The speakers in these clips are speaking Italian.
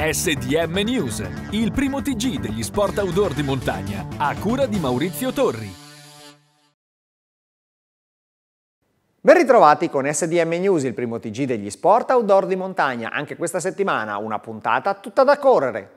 SDM News, il primo TG degli sport outdoor di montagna, a cura di Maurizio Torri. Ben ritrovati con SDM News, il primo TG degli sport outdoor di montagna. Anche questa settimana una puntata tutta da correre.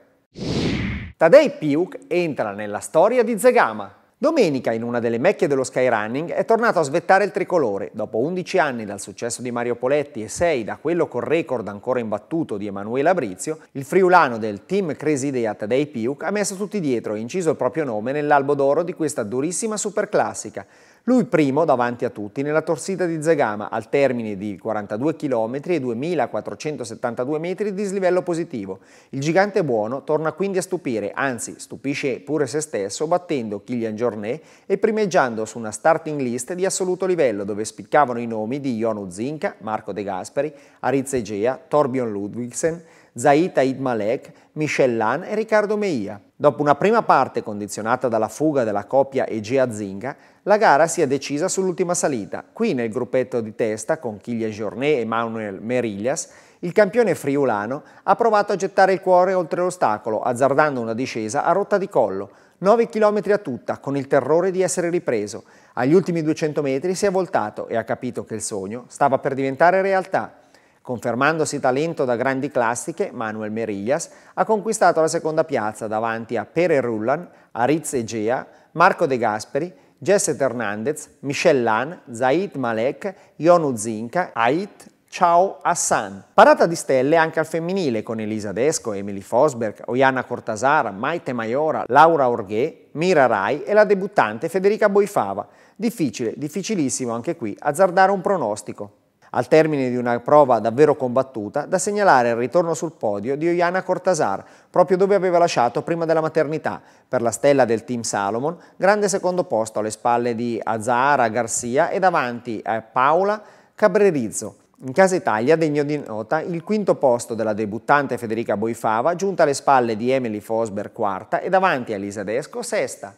Tadei Piuk entra nella storia di Zegama. Domenica, in una delle mecchie dello skyrunning, è tornato a svettare il tricolore. Dopo 11 anni dal successo di Mario Poletti e 6 da quello col record ancora imbattuto di Emanuele Abrizio, il friulano del team Crazy Idea Tadei Piuk ha messo tutti dietro e inciso il proprio nome nell'albo d'oro di questa durissima superclassica. Lui primo davanti a tutti nella torsita di Zegama al termine di 42 km e 2472 metri di dislivello positivo. Il gigante buono torna quindi a stupire, anzi stupisce pure se stesso battendo Kylian Jornet e primeggiando su una starting list di assoluto livello dove spiccavano i nomi di Ionu Zinca, Marco De Gasperi, Aritz Egea, Torbjörn Ludwigsen, Zaita Idmalek, Michel Lan e Riccardo Meia. Dopo una prima parte condizionata dalla fuga della coppia Egea-Zinga, la gara si è decisa sull'ultima salita. Qui nel gruppetto di testa con Chiglia Journet e Manuel Merillas, il campione friulano ha provato a gettare il cuore oltre l'ostacolo, azzardando una discesa a rotta di collo, 9 km a tutta, con il terrore di essere ripreso. Agli ultimi 200 metri si è voltato e ha capito che il sogno stava per diventare realtà. Confermandosi talento da grandi classiche, Manuel Merillas ha conquistato la seconda piazza davanti a Pere Rullan, Ariz Egea, Marco De Gasperi, Jesse Hernandez, Michel Lan, Zaid Malek, Ionu Zinca, Ait Ciao Hassan. Parata di stelle anche al femminile con Elisa Desco, Emily Fosberg, Oiana Cortasar, Maite Maiora, Laura Orghè, Mira Rai e la debuttante Federica Boifava. Difficile, difficilissimo anche qui azzardare un pronostico al termine di una prova davvero combattuta, da segnalare il ritorno sul podio di Oiana Cortasar, proprio dove aveva lasciato prima della maternità, per la stella del team Salomon, grande secondo posto alle spalle di Azahara Garcia e davanti a Paola Cabrerizzo. In casa Italia degno di nota il quinto posto della debuttante Federica Boifava, giunta alle spalle di Emily Fosber quarta e davanti a Elisa Desco sesta.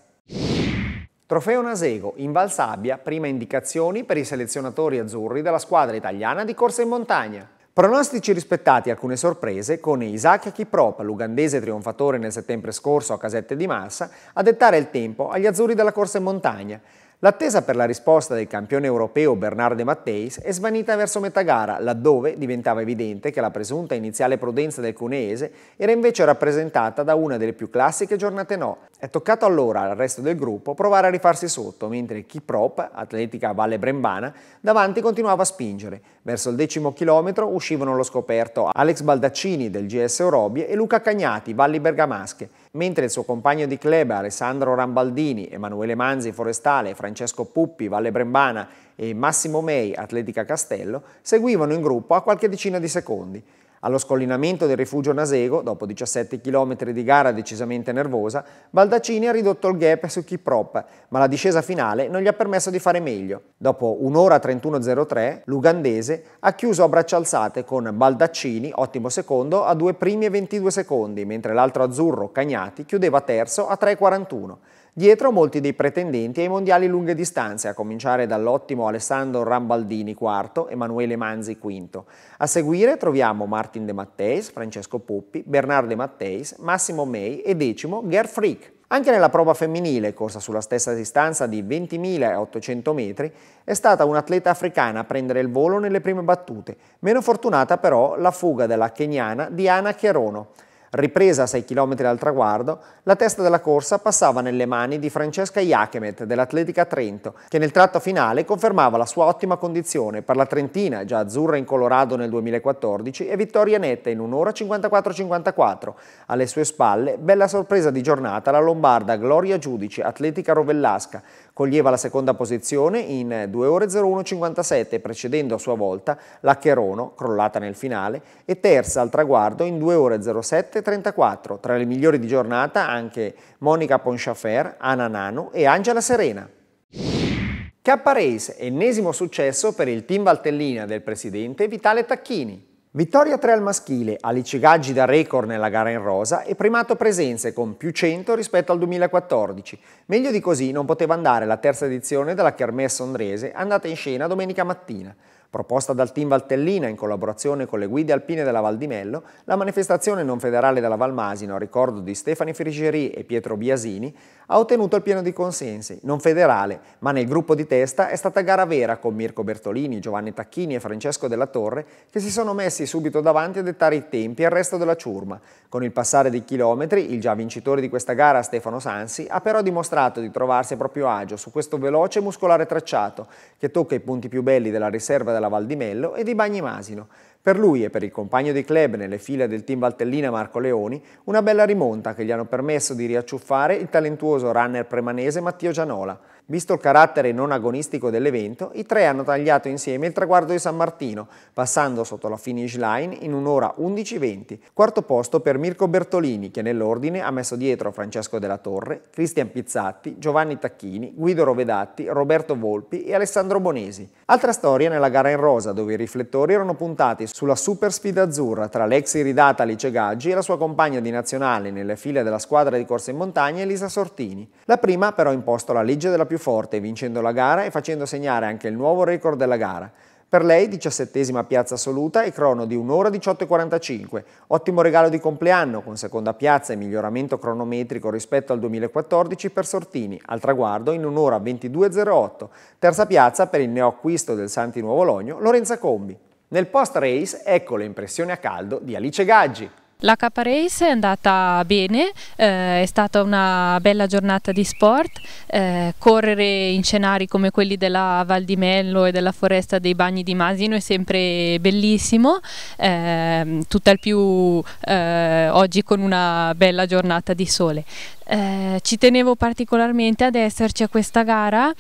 Trofeo Nasego, in Valsabbia, prime indicazioni per i selezionatori azzurri della squadra italiana di corsa in montagna. Pronostici rispettati alcune sorprese con Isaac Kiprop, l'ugandese trionfatore nel settembre scorso a Casette di Massa, a dettare il tempo agli azzurri della corsa in montagna. L'attesa per la risposta del campione europeo Bernardo Matteis è svanita verso metà gara, laddove diventava evidente che la presunta iniziale prudenza del cuneese era invece rappresentata da una delle più classiche giornate no. È toccato allora al resto del gruppo provare a rifarsi sotto, mentre Kiprop, atletica Valle Brembana, davanti continuava a spingere. Verso il decimo chilometro uscivano allo scoperto Alex Baldaccini del GS Orobie e Luca Cagnati, Valli Bergamasche, mentre il suo compagno di club Alessandro Rambaldini, Emanuele Manzi Forestale, Francesco Puppi Valle Brembana e Massimo Mei Atletica Castello seguivano in gruppo a qualche decina di secondi. Allo scollinamento del rifugio Nasego, dopo 17 km di gara decisamente nervosa, Baldacini ha ridotto il gap su Kiprop, ma la discesa finale non gli ha permesso di fare meglio. Dopo 1'ora 31.03, l'ugandese ha chiuso a braccia alzate con Baldacini, ottimo secondo, a 2 primi e 22 secondi, mentre l'altro azzurro, Cagnati, chiudeva terzo a 3.41. Dietro molti dei pretendenti ai mondiali lunghe distanze, a cominciare dall'ottimo Alessandro Rambaldini quarto Emanuele Manzi quinto. A seguire troviamo Martin De Matteis, Francesco Puppi, Bernard De Matteis, Massimo May e decimo Gerd Frick. Anche nella prova femminile, corsa sulla stessa distanza di 20.800 metri, è stata un'atleta africana a prendere il volo nelle prime battute, meno fortunata però la fuga della keniana Diana Chierono. Ripresa a 6 km dal traguardo, la testa della corsa passava nelle mani di Francesca Iachemet dell'Atletica Trento, che nel tratto finale confermava la sua ottima condizione per la Trentina, già azzurra in Colorado nel 2014, e vittoria netta in 1 ora 54-54. Alle sue spalle, bella sorpresa di giornata la lombarda Gloria Giudici, Atletica Rovellasca, Coglieva la seconda posizione in 2 ore 01.57, precedendo a sua volta la Cherono, crollata nel finale, e terza al traguardo in 2 ore 07.34. Tra le migliori di giornata anche Monica Ponchafer, Anna Nano e Angela Serena. K Race, ennesimo successo per il team Valtellina del presidente Vitale Tacchini. Vittoria 3 al maschile, Alice Gaggi da record nella gara in rosa e primato presenze con più 100 rispetto al 2014. Meglio di così non poteva andare la terza edizione della Kermesse Ondrese andata in scena domenica mattina. Proposta dal team Valtellina in collaborazione con le guide alpine della Val di Mello, la manifestazione non federale della Val Masino, a ricordo di Stefani Frigeri e Pietro Biasini ha ottenuto il pieno di consensi, non federale, ma nel gruppo di testa è stata gara vera con Mirko Bertolini, Giovanni Tacchini e Francesco Della Torre che si sono messi subito davanti a dettare i tempi al resto della ciurma. Con il passare dei chilometri, il già vincitore di questa gara Stefano Sansi ha però dimostrato di trovarsi a proprio agio su questo veloce e muscolare tracciato che tocca i punti più belli della riserva della alla Val di Mello e di Bagnimasino. Per lui e per il compagno di club nelle file del team Valtellina Marco Leoni, una bella rimonta che gli hanno permesso di riacciuffare il talentuoso runner premanese Matteo Gianola, Visto il carattere non agonistico dell'evento, i tre hanno tagliato insieme il traguardo di San Martino, passando sotto la finish line in un'ora 11.20. Quarto posto per Mirko Bertolini, che nell'ordine ha messo dietro Francesco Della Torre, Cristian Pizzatti, Giovanni Tacchini, Guido Rovedatti, Roberto Volpi e Alessandro Bonesi. Altra storia nella gara in rosa, dove i riflettori erano puntati sulla super sfida azzurra tra l'ex iridata Alice Gaggi e la sua compagna di nazionale nelle file della squadra di corsa in montagna Elisa Sortini. La prima però ha imposto la legge della più più forte vincendo la gara e facendo segnare anche il nuovo record della gara. Per lei 17 piazza assoluta e crono di 1 ora 18.45, ottimo regalo di compleanno con seconda piazza e miglioramento cronometrico rispetto al 2014 per Sortini, al traguardo in 1 ora 22.08, terza piazza per il neoacquisto del Santi Nuovo Logno Lorenza Combi. Nel post race ecco le impressioni a caldo di Alice Gaggi. La K Race è andata bene, eh, è stata una bella giornata di sport, eh, correre in scenari come quelli della Val di Mello e della foresta dei Bagni di Masino è sempre bellissimo, eh, tutt'al più eh, oggi con una bella giornata di sole. Eh, ci tenevo particolarmente ad esserci a questa gara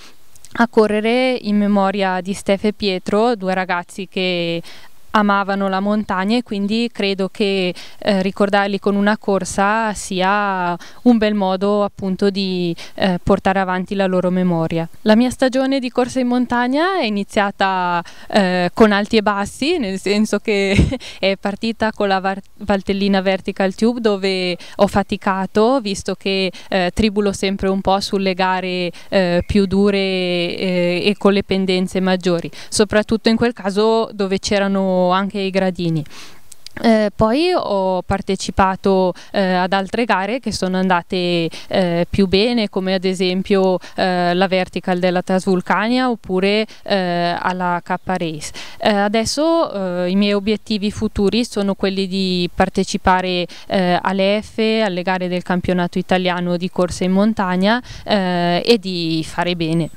a correre in memoria di Stef e Pietro, due ragazzi che amavano la montagna e quindi credo che eh, ricordarli con una corsa sia un bel modo appunto di eh, portare avanti la loro memoria. La mia stagione di corsa in montagna è iniziata eh, con alti e bassi, nel senso che è partita con la Valtellina Vertical Tube dove ho faticato visto che eh, tribulo sempre un po' sulle gare eh, più dure eh, e con le pendenze maggiori, soprattutto in quel caso dove c'erano anche i gradini. Eh, poi ho partecipato eh, ad altre gare che sono andate eh, più bene come ad esempio eh, la vertical della Transvulcania oppure eh, alla K Race. Eh, adesso i miei obiettivi futuri sono quelli di partecipare alle F, alle gare del campionato italiano di corsa in montagna e di fare bene.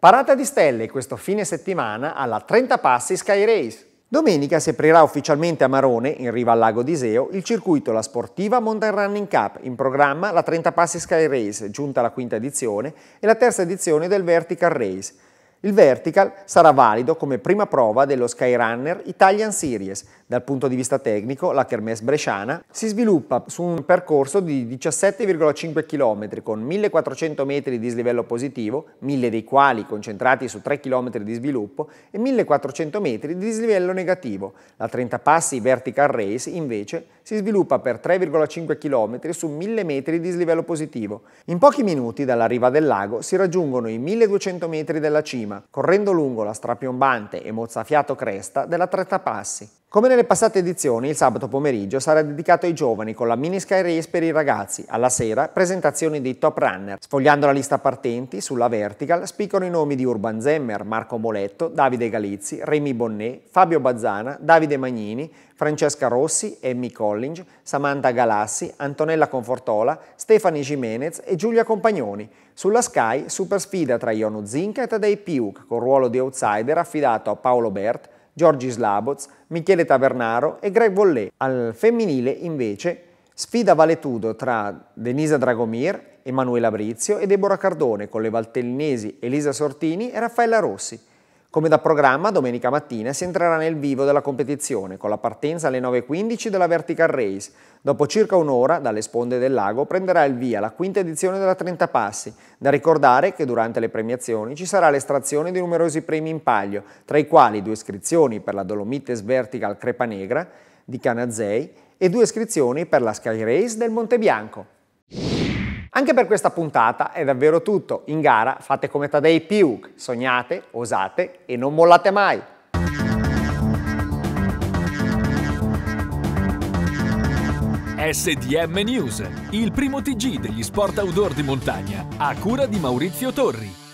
Parata di stelle questo fine settimana alla 30 passi Sky Race. Domenica si aprirà ufficialmente a Marone, in riva al lago di Iseo, il circuito La Sportiva Mountain Running Cup, in programma la 30 Passi Sky Race, giunta alla quinta edizione, e la terza edizione del Vertical Race. Il vertical sarà valido come prima prova dello Skyrunner Italian Series. Dal punto di vista tecnico, la Kermesse Bresciana si sviluppa su un percorso di 17,5 km con 1400 metri di slivello positivo, 1000 dei quali concentrati su 3 km di sviluppo e 1400 metri di slivello negativo. La 30 passi Vertical Race invece si sviluppa per 3,5 km su 1000 metri di slivello positivo. In pochi minuti dalla riva del lago si raggiungono i 1200 metri della cima, correndo lungo la strapiombante e mozzafiato cresta della Tretta Passi. Come nelle passate edizioni, il sabato pomeriggio sarà dedicato ai giovani con la mini Sky Race per i ragazzi. Alla sera, presentazioni dei top runner. Sfogliando la lista partenti, sulla vertical, spiccano i nomi di Urban Zemmer, Marco Moletto, Davide Galizzi, Remy Bonnet, Fabio Bazzana, Davide Magnini, Francesca Rossi, Emmy Collinge, Samantha Galassi, Antonella Confortola, Stefani Jimenez e Giulia Compagnoni. Sulla Sky, super sfida tra Iono Zinca e Tadei Piuk, con ruolo di outsider affidato a Paolo Bert, Giorgi Slaboz, Michele Tavernaro e Greg Vollé. Al femminile, invece, sfida valetudo tra Denisa Dragomir, Emanuela Brizio e Deborah Cardone con le valtellinesi Elisa Sortini e Raffaella Rossi. Come da programma, domenica mattina si entrerà nel vivo della competizione con la partenza alle 9.15 della Vertical Race. Dopo circa un'ora, dalle sponde del lago, prenderà il via la quinta edizione della 30 Passi. Da ricordare che durante le premiazioni ci sarà l'estrazione di numerosi premi in palio, tra i quali due iscrizioni per la Dolomites Vertical Crepa Negra di Canazzei e due iscrizioni per la Sky Race del Monte Bianco. Anche per questa puntata è davvero tutto. In gara fate come Tadei Piuk, sognate, osate e non mollate mai. SDM News, il primo TG degli sport outdoor di montagna, a cura di Maurizio Torri.